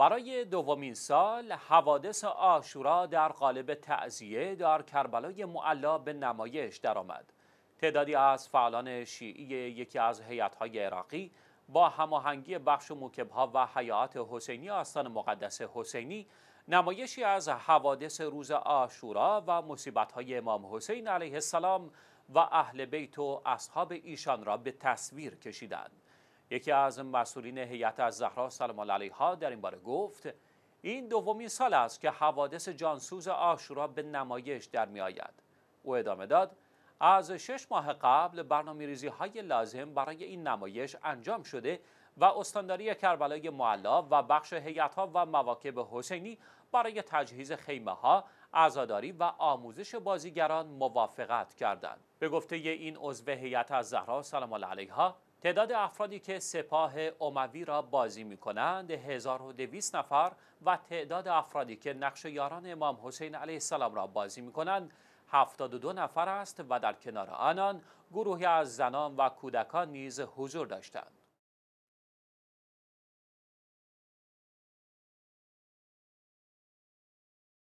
برای دومین سال حوادث آشورا در قالب تعزیه در کربلای معلا به نمایش درآمد. تعدادی از فعالان شیعی یکی از هیئت‌های عراقی با هماهنگی بخش مکبها و حیات حسینی آستان مقدس حسینی نمایشی از حوادث روز آشورا و مصیبت‌های امام حسین علیه السلام و اهل بیت و اصحاب ایشان را به تصویر کشیدند. یکی از مسئولین هیئت از زهرا سلام الله علیها در این باره گفت این دومین سال است که حوادث جانسوز آشورا به نمایش در می آید. او ادامه داد از شش ماه قبل برنامه ریزی های لازم برای این نمایش انجام شده و استانداری کربلای معلا و بخش هیئت‌ها ها و مواکب حسینی برای تجهیز خیمه ها عزاداری و آموزش بازیگران موافقت کردند به گفته این عضو هیئت از زهرا سلام الله علیها تعداد افرادی که سپاه اموی را بازی می کنند 1200 نفر و تعداد افرادی که نقش یاران امام حسین علیه السلام را بازی می کنند 72 نفر است و در کنار آنان گروهی از زنان و کودکان نیز حضور داشتند